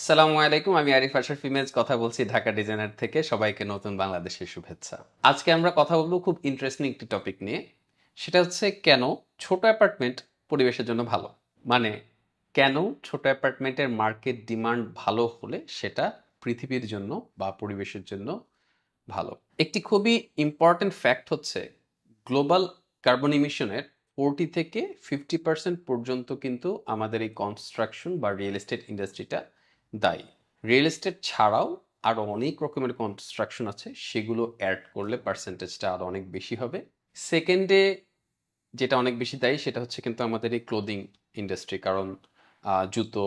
আসসালামু আলাইকুম আমি আরিফ আশার ফিমেজ কথা বলছি ঢাকা ডিজাইনার থেকে সবাইকে নতুন বাংলাদেশের শুভেচ্ছা আজকে আমরা কথা বলবো খুব ইন্টারেস্টিং একটি টপিক নিয়ে সেটা হচ্ছে কেন ছোট অ্যাপার্টমেন্ট পরিবেশের জন্য ভালো মানে কেন ছোট অ্যাপার্টমেন্টের মার্কেট ডিমান্ড ভালো হলে সেটা পৃথিবীর জন্য বা পরিবেশের জন্য ভালো একটি খুবই ইম্পর্ট্যান্ট ফ্যাক্ট হচ্ছে গ্লোবাল কার্বন ইমিশনের ফোরটি থেকে ফিফটি পার্সেন্ট পর্যন্ত কিন্তু আমাদের এই কনস্ট্রাকশন বা রিয়েল এস্টেট ইন্ডাস্ট্রিটা দায়ী রিয়েল এস্টেট ছাড়াও আরও অনেক রকমের কনস্ট্রাকশন আছে সেগুলো অ্যাড করলে পার্সেন্টেজটা আরও অনেক বেশি হবে সেকেন্ডে যেটা অনেক বেশি দায়ী সেটা হচ্ছে কিন্তু আমাদের এই ক্লোদিং ইন্ডাস্ট্রি কারণ জুতো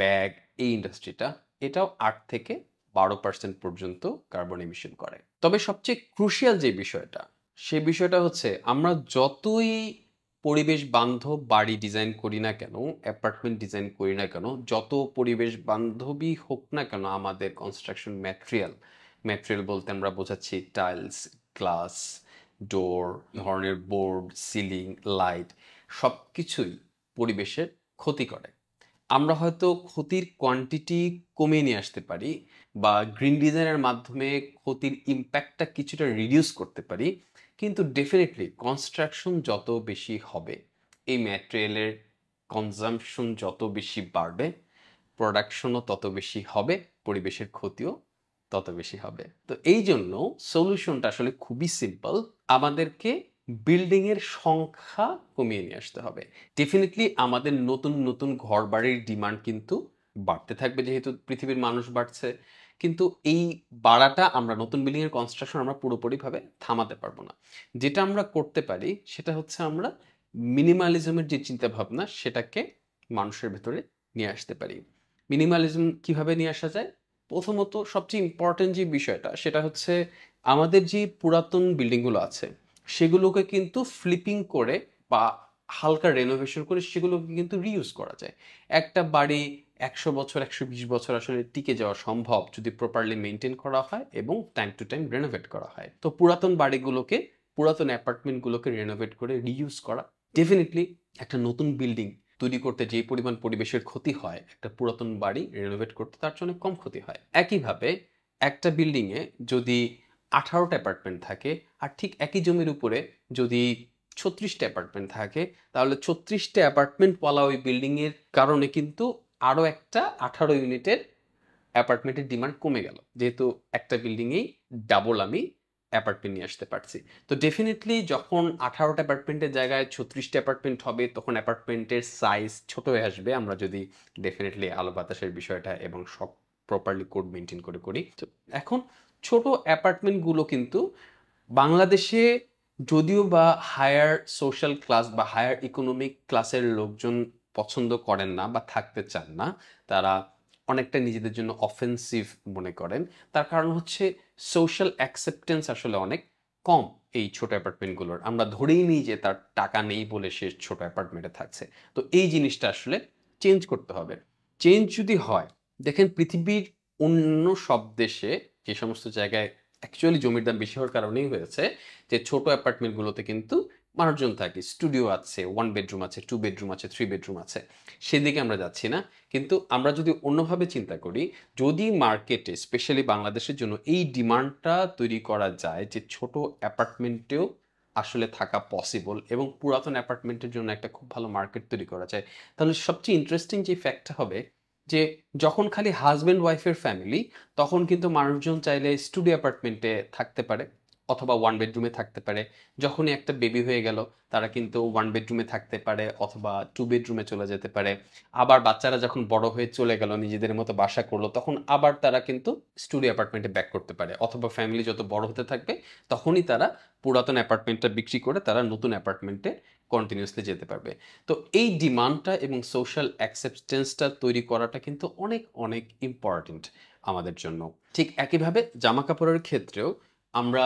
ব্যাগ এই ইন্ডাস্ট্রিটা এটাও আট থেকে বারো পার্সেন্ট পর্যন্ত কার্বন ইমিশন করে তবে সবচেয়ে ক্রুশিয়াল যে বিষয়টা সে বিষয়টা হচ্ছে আমরা যতই পরিবেশ বান্ধব বাড়ি ডিজাইন করি না কেন অ্যাপার্টমেন্ট ডিজাইন করি না কেন যত পরিবেশ বান্ধবী হোক না কেন আমাদের কনস্ট্রাকশন ম্যাটেরিয়াল ম্যাটেরিয়াল বলতে আমরা বোঝাচ্ছি টাইলস গ্লাস ডোর ধরনের বোর্ড সিলিং লাইট সব কিছুই পরিবেশের ক্ষতি করে আমরা হয়তো ক্ষতির কোয়ান্টিটি কমিয়ে নিয়ে আসতে পারি বা গ্রিন ডিজাইনের মাধ্যমে ক্ষতির ইম্প্যাক্টটা কিছুটা রিডিউস করতে পারি কিন্তু ডেফিনেটলি কনস্ট্রাকশন যত বেশি হবে এই ম্যাটেরিয়ালের কনজামশন যত বেশি বাড়বে প্রোডাকশনও তত বেশি হবে পরিবেশের ক্ষতিও তত বেশি হবে তো এই জন্য সলিউশনটা আসলে খুবই সিম্পল আমাদেরকে বিল্ডিংয়ের সংখ্যা কমিয়ে নিয়ে আসতে হবে ডেফিনেটলি আমাদের নতুন নতুন ঘর বাড়ির ডিমান্ড কিন্তু বাড়তে থাকবে যেহেতু পৃথিবীর মানুষ বাড়ছে কিন্তু এই বাড়াটা আমরা নতুন বিল্ডিংয়ের কনস্ট্রাকশন আমরা পুরোপুরিভাবে থামাতে পারবো না যেটা আমরা করতে পারি সেটা হচ্ছে আমরা মিনিমালিজমের যে চিন্তাভাবনা সেটাকে মানুষের ভেতরে নিয়ে আসতে পারি মিনিমালিজম কিভাবে নিয়ে আসা যায় প্রথমত সবচেয়ে ইম্পর্টেন্ট যে বিষয়টা সেটা হচ্ছে আমাদের যে পুরাতন বিল্ডিংগুলো আছে সেগুলোকে কিন্তু ফ্লিপিং করে বা হালকা রেনোভেশন করে সেগুলোকে কিন্তু রিউজ করা যায় একটা বাড়ি একশো বছর একশো বিশ বছর আসলে টিকে যাওয়া সম্ভব যদি প্রপারলি মেনটেন করা হয় এবং টাইম টু টাইম রেনোভেট করা হয় তো পুরাতন বাড়িগুলোকে পুরাতন অ্যাপার্টমেন্টগুলোকে রেনোভেট করে রিউজ করা ডেফিনেটলি একটা নতুন বিল্ডিং তৈরি করতে যে পরিমাণ পরিবেশের ক্ষতি হয় একটা পুরাতন বাড়ি রেনোভেট করতে তার জন্য কম ক্ষতি হয় একইভাবে একটা বিল্ডিংয়ে যদি আঠারোটা অ্যাপার্টমেন্ট থাকে আর ঠিক একই জমির উপরে যদি ছত্রিশটা অ্যাপার্টমেন্ট থাকে তাহলে ছত্রিশটা অ্যাপার্টমেন্টওয়ালা ওই বিল্ডিংয়ের কারণে কিন্তু আরও একটা আঠারো ইউনিটের অ্যাপার্টমেন্টের ডিমান্ড কমে গেল যেহেতু একটা বিল্ডিংয়েই ডাবল আমি অ্যাপার্টমেন্ট নিয়ে আসতে পারছি তো ডেফিনেটলি যখন আঠারোটা অ্যাপার্টমেন্টের জায়গায় ছত্রিশটা অ্যাপার্টমেন্ট হবে তখন অ্যাপার্টমেন্টের সাইজ ছোট হয়ে আসবে আমরা যদি ডেফিনেটলি আলো বাতাসের বিষয়টা এবং সব প্রপারলি কোড মেনটেন করে করি তো এখন ছোট অ্যাপার্টমেন্টগুলো কিন্তু বাংলাদেশে যদিও বা হায়ার সোশ্যাল ক্লাস বা হায়ার ইকোনমিক ক্লাসের লোকজন পছন্দ করেন না বা থাকতে চান না তারা অনেকটা নিজেদের জন্য অফেন্সিভ মনে করেন তার কারণ হচ্ছে সোশ্যাল অ্যাকসেপ্টেন্স আসলে অনেক কম এই ছোট অ্যাপার্টমেন্টগুলোর আমরা ধরেই নিই যে তার টাকা নেই বলে সে ছোট অ্যাপার্টমেন্টে থাকছে তো এই জিনিসটা আসলে চেঞ্জ করতে হবে চেঞ্জ যদি হয় দেখেন পৃথিবীর অন্য সব দেশে যে সমস্ত জায়গায় অ্যাকচুয়ালি জমির দাম বেশি হওয়ার কারণেই হয়েছে যে ছোট অ্যাপার্টমেন্টগুলোতে কিন্তু মানুষজন থাকে স্টুডিও আছে ওয়ান বেডরুম আছে টু বেডরুম আছে থ্রি বেডরুম আছে সেদিকে আমরা যাচ্ছি না কিন্তু আমরা যদি অন্যভাবে চিন্তা করি যদি মার্কেটে স্পেশালি বাংলাদেশের জন্য এই ডিমান্ডটা তৈরি করা যায় যে ছোট অ্যাপার্টমেন্টেও আসলে থাকা পসিবল এবং পুরাতন অ্যাপার্টমেন্টের জন্য একটা খুব ভালো মার্কেট তৈরি করা যায় তাহলে সবচেয়ে ইন্টারেস্টিং যে ফ্যাক্টটা হবে যে যখন খালি হাজব্যান্ড ওয়াইফের ফ্যামিলি তখন কিন্তু মানুষজন চাইলে স্টুডিও অ্যাপার্টমেন্টে থাকতে পারে অথবা ওয়ান বেডরুমে থাকতে পারে যখনই একটা বেবি হয়ে গেল তারা কিন্তু ওয়ান বেডরুমে থাকতে পারে অথবা টু বেডরুমে চলে যেতে পারে আবার বাচ্চারা যখন বড় হয়ে চলে গেল নিজেদের মতো বাসা করলো তখন আবার তারা কিন্তু স্টুডিও অ্যাপার্টমেন্টে ব্যাক করতে পারে অথবা ফ্যামিলি যত বড় হতে থাকবে তখনই তারা পুরাতন অ্যাপার্টমেন্টটা বিক্রি করে তারা নতুন অ্যাপার্টমেন্টে কন্টিনিউসলি যেতে পারবে তো এই ডিমান্ডটা এবং সোশ্যাল অ্যাকসেপ্টেন্সটা তৈরি করাটা কিন্তু অনেক অনেক ইম্পর্টেন্ট আমাদের জন্য ঠিক একইভাবে জামা কাপড়ের ক্ষেত্রেও আমরা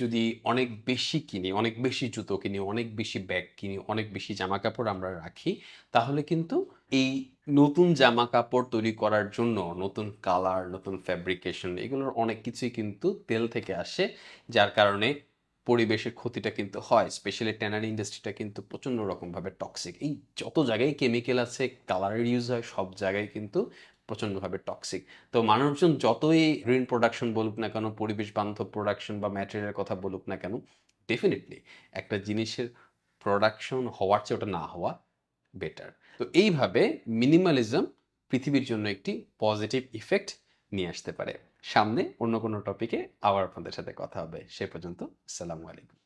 যদি অনেক বেশি কিনি অনেক বেশি জুতো কিনি অনেক বেশি ব্যাগ কিনি অনেক বেশি জামা কাপড় আমরা রাখি তাহলে কিন্তু এই নতুন জামা কাপড় তৈরি করার জন্য নতুন কালার নতুন ফ্যাব্রিকেশন এগুলোর অনেক কিছুই কিন্তু তেল থেকে আসে যার কারণে পরিবেশের ক্ষতিটা কিন্তু হয় স্পেশালি ট্যানারি ইন্ডাস্ট্রিটা কিন্তু প্রচণ্ড রকমভাবে টক্সিক এই যত জায়গায় কেমিক্যাল আছে কালারের ইউজ হয় সব জায়গায় কিন্তু প্রচণ্ডভাবে টক্সিক তো মানুষজন যতই গ্রিন প্রোডাকশন বলুক না কেন পরিবেশ বান্ধব প্রোডাকশন বা ম্যাটেরিয়ালের কথা বলুক না কেন ডেফিনেটলি একটা জিনিসের প্রোডাকশন হওয়ার চেয়ে ওটা না হওয়া বেটার তো এইভাবে মিনিমালিজম পৃথিবীর জন্য একটি পজিটিভ ইফেক্ট নিয়ে আসতে পারে সামনে অন্য কোনো টপিকে আবার আপনাদের সাথে কথা হবে সে পর্যন্ত আসসালামু আলাইকুম